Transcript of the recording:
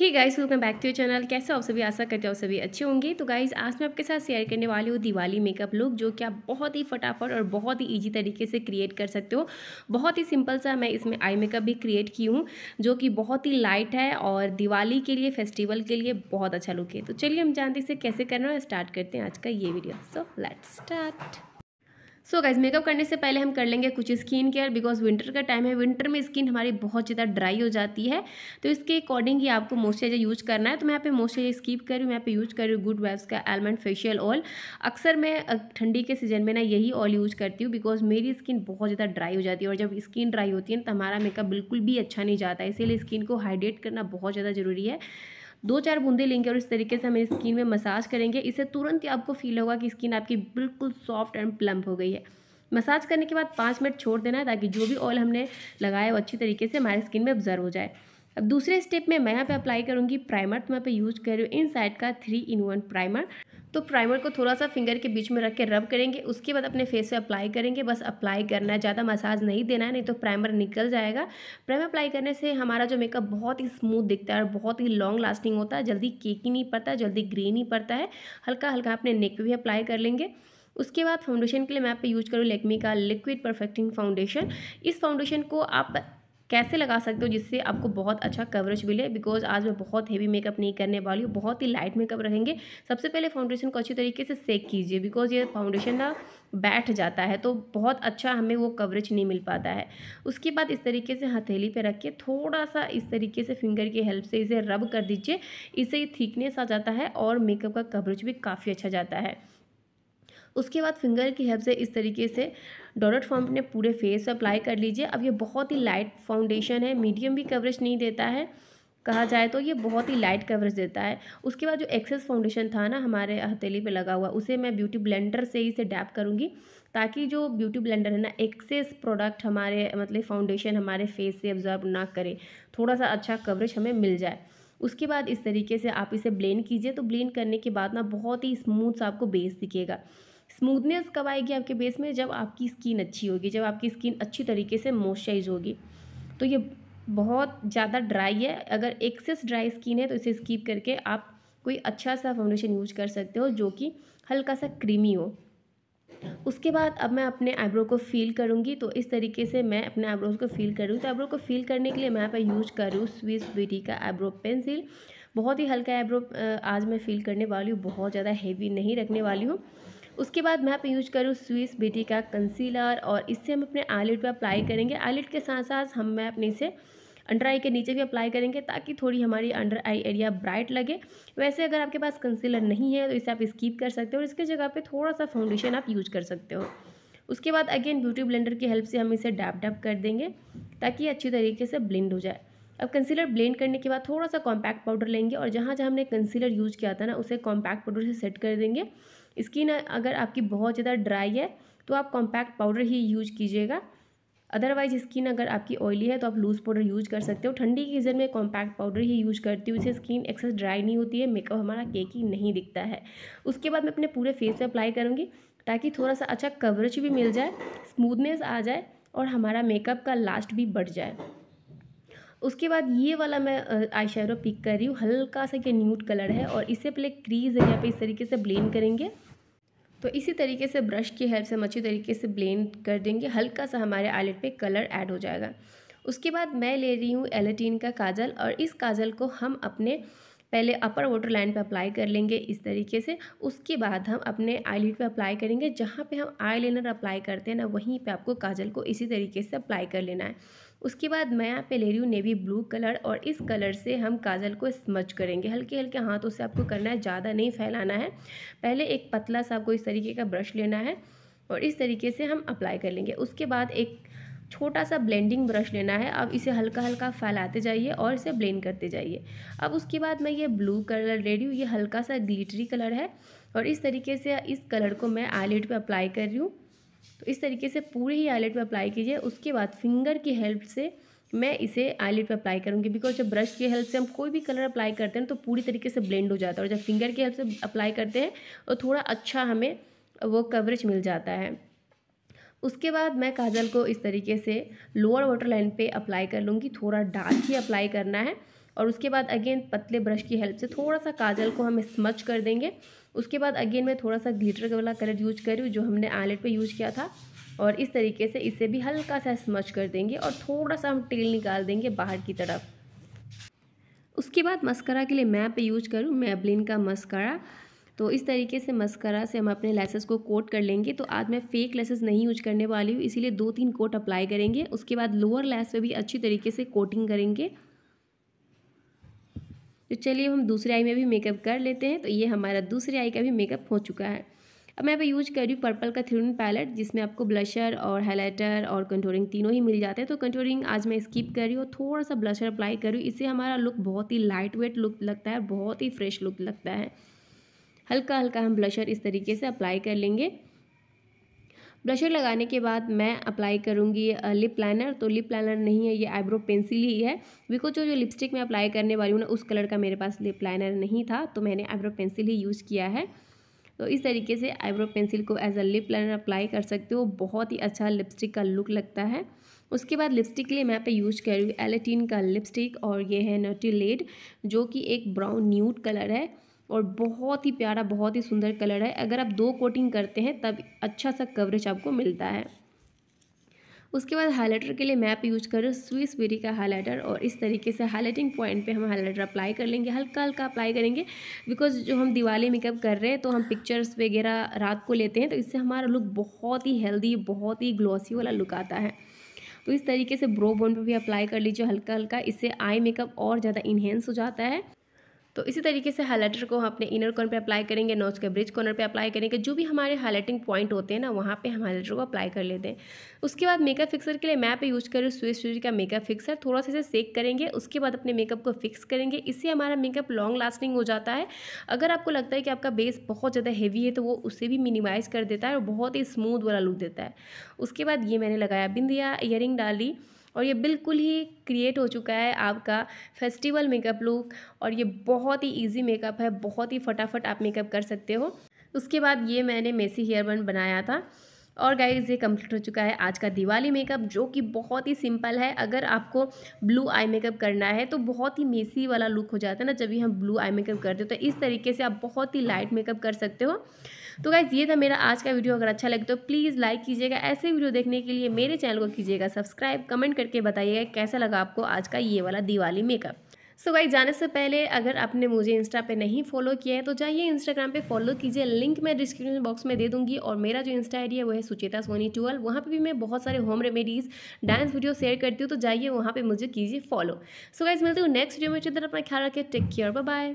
he guys welcome back to your channel कैसे आप सभी आशा करते हो आप सभी अच्छे होंगे तो गाइस आज मैं आपके साथ शेयर करने वाली हूँ दिवाली मेकअप लुक जो कि आप बहुत ही फटाफट और बहुत ही इजी तरीके से क्रिएट कर सकते हो बहुत ही सिंपल सा मैं इसमें आई मेकअप भी क्रिएट की हूँ जो कि बहुत ही लाइट है और दिवाली के लिए फेस्टिवल के लिए बहुत अच्छा लुक है तो चलिए हम जानते इसे कैसे करना है स्टार्ट करते हैं आज का ये video so let start so guys makeup करने से पहले हम कर लेंगे कुछ स्किन केयर बिकॉज विंटर का टाइम है विंटर में स्किन हमारी बहुत ज़्यादा ड्राई हो जाती है तो इसके अकॉर्डिंग ही आपको मॉइस्चराइजर यूज करना है तो मैं यहाँ पे मॉइस्चराइजर स्कीप कर रही हूँ यहाँ पे यूज कर रही हूँ गुड वाइव्स का आलमंड फेशियल ऑयल अक्सर मैं ठंडी के सीजन में ना यही ऑयल यूज करती हूँ बिकॉज मेरी स्किन बहुत ज़्यादा ड्राई हो जाती है और जब स्किन ड्राई होती है तो हमारा मेकअप बिल्कुल भी अच्छा नहीं जाता इसीलिए स्किन को हाइड्रेट करना बहुत ज़्यादा ज़रूरी है दो चार बूंदे लेंगे और इस तरीके से हम स्किन में मसाज करेंगे इससे तुरंत ही आपको फील होगा कि स्किन आपकी बिल्कुल सॉफ्ट एंड प्लम्प हो गई है मसाज करने के बाद पाँच मिनट छोड़ देना है ताकि जो भी ऑयल हमने लगाया वो अच्छी तरीके से हमारे स्किन में ऑब्जर्व हो जाए अब दूसरे स्टेप में मैं यहाँ पे अप्लाई करूँगी प्राइमर तो मैं पे यूज़ कर रही हूँ इन साइड का थ्री इन वन प्राइमर तो प्राइमर को थोड़ा सा फिंगर के बीच में रख के रब करेंगे उसके बाद अपने फेस पे अप्लाई करेंगे बस अप्लाई करना है ज़्यादा मसाज नहीं देना है नहीं तो प्राइमर निकल जाएगा प्राइमर अप्लाई करने से हमारा जो मेकअप बहुत ही स्मूथ दिखता है और बहुत ही लॉन्ग लास्टिंग होता है जल्दी केकी नहीं पड़ता जल्दी ग्रे नहीं पड़ता है हल्का हल्का अपने नेक पर भी अप्लाई कर लेंगे उसके बाद फाउंडेशन के लिए मैं आप यूज़ करूँ लेकमी का लिक्विड परफेक्टिंग फाउंडेशन इस फाउंडेशन को आप कैसे लगा सकते हो जिससे आपको बहुत अच्छा कवरेज मिले बिकॉज आज मैं बहुत हेवी मेकअप नहीं करने वाली हूँ बहुत ही लाइट मेकअप रहेंगे सबसे पहले फाउंडेशन को अच्छी तरीके से सेक कीजिए बिकॉज ये फाउंडेशन ना बैठ जाता है तो बहुत अच्छा हमें वो कवरेज नहीं मिल पाता है उसके बाद इस तरीके से हथेली पे रख के थोड़ा सा इस तरीके से फिंगर की हेल्प से इसे रब कर दीजिए इससे ये थीकनेस आ जाता है और मेकअप का कवरेज भी काफ़ी अच्छा जाता है उसके बाद फिंगर की हेल्प से इस तरीके से डोनट फॉर्म ने पूरे फेस पर अप्लाई कर लीजिए अब ये बहुत ही लाइट फाउंडेशन है मीडियम भी कवरेज नहीं देता है कहा जाए तो ये बहुत ही लाइट कवरेज देता है उसके बाद जो एक्सेस फाउंडेशन था ना हमारे हथेली पे लगा हुआ उसे मैं ब्यूटी ब्लेंडर से ही इसे डैप करूँगी ताकि जो ब्यूटी ब्लेंडर है ना एक्सेस प्रोडक्ट हमारे मतलब फाउंडेशन हमारे फेस से ऑब्जर्व ना करे थोड़ा सा अच्छा कवरेज हमें मिल जाए उसके बाद इस तरीके से आप इसे ब्लेंड कीजिए तो ब्लेंड करने के बाद ना बहुत ही स्मूथ सा आपको बेस दिखेगा स्मूथनेस कब आएगी आपके बेस में जब आपकी स्किन अच्छी होगी जब आपकी स्किन अच्छी तरीके से मॉइस्चराइज होगी तो ये बहुत ज़्यादा ड्राई है अगर एक्सेस ड्राई स्किन है तो इसे स्कीप करके आप कोई अच्छा सा फाउंडेशन यूज कर सकते हो जो कि हल्का सा क्रीमी हो उसके बाद अब मैं अपने आईब्रो को फील करूँगी तो इस तरीके से मैं अपने आईब्रोज को फील करूँ तो आईब्रो को फील करने के लिए मैं यहाँ पर यूज करूँ स्विस ब्यूटी का आईब्रो पेंसिल बहुत ही हल्का आईब्रो आज मैं फील करने वाली हूँ बहुत ज़्यादा हैवी नहीं रखने वाली हूँ उसके बाद मैं यहाँ पे यूज करूँ स्विस बेटी का कंसीलर और इससे हम अपने आईलेट पे अप्लाई करेंगे आईलेट के साथ साथ हम मैं अपने इसे अंडर आई के नीचे भी अप्लाई करेंगे ताकि थोड़ी हमारी अंडर आई एरिया ब्राइट लगे वैसे अगर आपके पास कंसीलर नहीं है तो इसे आप स्कीप कर सकते हो और इसके जगह पे थोड़ा सा फाउंडेशन आप यूज कर सकते हो उसके बाद अगेन ब्यूटी ब्लेंडर की हेल्प से हम इसे डैप डैप कर देंगे ताकि अच्छी तरीके से ब्लेंड हो जाए अब कंसीलर ब्लेंड करने के बाद थोड़ा सा कॉम्पैक्ट पाउडर लेंगे और जहाँ जहाँ हमने कंसीलर यूज़ किया था ना उसे कॉम्पैक्ट पाउडर से सेट कर देंगे स्किन अगर आपकी बहुत ज़्यादा ड्राई है तो आप कॉम्पैक्ट पाउडर ही यूज कीजिएगा अदरवाइज स्किन अगर आपकी ऑयली है तो आप लूज़ पाउडर यूज कर सकते हो ठंडी की सीज़न में कॉम्पैक्ट पाउडर ही यूज करती हूँ इससे स्किन एक्सेस ड्राई नहीं होती है मेकअप हमारा केकी नहीं दिखता है उसके बाद मैं अपने पूरे फेस पे अप्लाई करूँगी ताकि थोड़ा सा अच्छा कवरेज भी मिल जाए स्मूदनेस आ जाए और हमारा मेकअप का लास्ट भी बढ़ जाए उसके बाद ये वाला मैं आई शेडो पिक कर रही हूँ हल्का सा ये न्यूट कलर है और इसे पहले क्रीज एरिया पे इस तरीके से ब्लेंड करेंगे तो इसी तरीके से ब्रश की हेल्प से हम अच्छी तरीके से ब्लेंड कर देंगे हल्का सा हमारे आईलेट पे कलर ऐड हो जाएगा उसके बाद मैं ले रही हूँ एलेटीन का काजल और इस काजल को हम अपने पहले अपर वाटर लाइन पर अप्लाई कर लेंगे इस तरीके से उसके बाद हम अपने आईलेट पे अप्लाई करेंगे जहाँ पे हम लेनर अप्लाई करते हैं ना वहीं पे आपको काजल को इसी तरीके से अप्लाई कर लेना है उसके बाद मैं यहाँ पे ले रही हूँ नेवी ब्लू कलर और इस कलर से हम काजल को स्मच करेंगे हल्के हल्के हाथों से आपको करना है ज़्यादा नहीं फैलाना है पहले एक पतला सा आपको इस तरीके का ब्रश लेना है और इस तरीके से हम अप्लाई कर लेंगे उसके बाद एक छोटा सा ब्लेंडिंग ब्रश लेना है अब इसे हल्का हल्का फैलाते जाइए और इसे ब्लेंड करते जाइए अब उसके बाद मैं ये ब्लू कलर ले रही हूँ ये हल्का सा ग्लिटरी कलर है और इस तरीके से इस कलर को मैं आईलिड पे अप्लाई कर रही हूँ तो इस तरीके से पूरे ही आईलेट पर अप्लाई कीजिए उसके बाद फिंगर की हेल्प से मैं इसे आईलेट पर अप्लाई करूँगी बिकॉज जब ब्रश की हेल्प से हम कोई भी कलर अप्लाई करते हैं तो पूरी तरीके से ब्लेंड हो जाता है और जब फिंगर की हेल्प से अप्लाई करते हैं तो थोड़ा अच्छा हमें वो कवरेज मिल जाता है उसके बाद मैं काजल को इस तरीके से लोअर वाटर लाइन पर अप्लाई कर लूँगी थोड़ा डार्क ही अप्लाई करना है और उसके बाद अगेन पतले ब्रश की हेल्प से थोड़ा सा काजल को हम स्मच कर देंगे उसके बाद अगेन मैं थोड़ा सा ग्लिटर वाला कलर यूज कर रही हूँ जो हमने आईलेट पे यूज किया था और इस तरीके से इसे भी हल्का सा स्मच कर देंगे और थोड़ा सा हम टेल निकाल देंगे बाहर की तरफ उसके बाद मस्करा के लिए मैं पे यूज करूँ मैबलिन का मस्करा तो इस तरीके से मस्करा से हम अपने लेसेस को कोट कर लेंगे तो आज मैं फेक लेसेस नहीं यूज करने वाली हूँ इसीलिए दो तीन कोट अप्लाई करेंगे उसके बाद लोअर लेस पे भी अच्छी तरीके से कोटिंग करेंगे तो चलिए हम दूसरे आई में भी मेकअप कर लेते हैं तो ये हमारा दूसरे आई का भी मेकअप हो चुका है अब मैं यहाँ यूज कर रही हूँ पर्पल का थ्रून पैलेट जिसमें आपको ब्लशर और हाइलाइटर और कंट्रोलिंग तीनों ही मिल जाते हैं तो कंट्रोलिंग आज मैं स्किप कर रही हूँ थोड़ा सा ब्लशर अप्लाई कर रही हूँ इससे हमारा लुक बहुत ही लाइट वेट लुक लगता है बहुत ही फ्रेश लुक लगता है हल्का हल्का हम ब्लशर इस तरीके से अप्लाई कर लेंगे ब्लशर लगाने के बाद मैं अप्लाई करूँगी लिप लाइनर तो लिप लाइनर नहीं है ये आईब्रो पेंसिल ही है बिकॉज जो जो लिपस्टिक मैं अप्लाई करने वाली हूँ ना उस कलर का मेरे पास लिप लाइनर नहीं था तो मैंने आईब्रो पेंसिल ही यूज़ किया है तो इस तरीके से आईब्रो पेंसिल को as a lip liner apply कर सकते हो बहुत ही अच्छा लिपस्टिक का लुक लगता है उसके बाद लिपस्टिक के लिए मैं पे यूज़ कर रही हूँ एलेटीन का लिपस्टिक और ये है नटी लेड जो कि एक ब्राउन न्यूट कलर है और बहुत ही प्यारा बहुत ही सुंदर कलर है अगर आप दो कोटिंग करते हैं तब अच्छा सा कवरेज आपको मिलता है उसके बाद हाइलाइटर के लिए मैं आप यूज़ कर रही हूँ स्विस वेरी का हाइलाइटर और इस तरीके से हाइलाइटिंग पॉइंट पे हम हाइलाइटर अप्लाई कर लेंगे हल्का हल्का अप्लाई करेंगे बिकॉज जो हम दिवाली मेकअप कर रहे हैं तो हम पिक्चर्स वगैरह रात को लेते हैं तो इससे हमारा लुक बहुत ही हेल्दी बहुत ही ग्लॉसी वाला लुक आता है तो इस तरीके से ब्रो बोन पर भी अप्लाई कर लीजिए हल्का हल्का इससे आई मेकअप और ज़्यादा इन्हेंस हो जाता है तो इसी तरीके से हाईलाइटर को हम अपने इनर कॉर्नर पर अप्लाई करेंगे नोज के ब्रिज कॉर्नर पर अप्लाई करेंगे जो भी हमारे हाईलाइटिंग पॉइंट होते हैं ना वहाँ पर हम हाईलाइटर को अप्लाई कर लेते हैं उसके बाद मेकअप फिक्सर के लिए मैं पे यूज़ करूँ स्विच स्विच का मेकअप फिक्सर थोड़ा सा इसे सेक करेंगे उसके बाद अपने मेकअप को फिक्स करेंगे इससे हमारा मेकअप लॉन्ग लास्टिंग हो जाता है अगर आपको लगता है कि आपका बेस बहुत ज़्यादा हैवी है तो वो उसे भी मिनिमाइज़ कर देता है और बहुत ही स्मूथ वाला लुक देता है उसके बाद ये मैंने लगाया बिंदिया ईयरिंग डाली और ये बिल्कुल ही क्रिएट हो चुका है आपका फेस्टिवल मेकअप लुक और ये बहुत ही ईजी मेकअप है बहुत ही फटाफट आप मेकअप कर सकते हो उसके बाद ये मैंने मेसी हेयर बन बनाया था और गाइज ये कंप्लीट हो चुका है आज का दिवाली मेकअप जो कि बहुत ही सिंपल है अगर आपको ब्लू आई मेकअप करना है तो बहुत ही मेसी वाला लुक हो जाता है ना जब भी हम ब्लू आई मेकअप करते हो तो इस तरीके से आप बहुत ही लाइट मेकअप कर सकते हो तो गाइज ये था मेरा आज का वीडियो अगर अच्छा लगे तो प्लीज़ लाइक कीजिएगा ऐसे वीडियो देखने के लिए मेरे चैनल को कीजिएगा सब्सक्राइब कमेंट करके बताइएगा कैसा लगा आपको आज का ये वाला Diwali makeup so so guys जाने से पहले अगर आपने मुझे इंस्टा पे नहीं फॉलो किया है तो जाइए इंस्टाग्राम पे फॉलो कीजिए लिंक मैं डिस्क्रिप्शन बॉक्स में दे दूंगी और मेरा जो इंस्टा आईडी है वो है सुचेता सोनी ट्वेल्व वहाँ पर भी मैं बहुत सारे home remedies dance video share करती हूँ तो जाइए वहाँ पर मुझे कीजिए फॉलो सो so गाइज मिलती हूँ नेक्स्ट वीडियो में अच्छी अपना ख्याल रखें टेक केयर बाय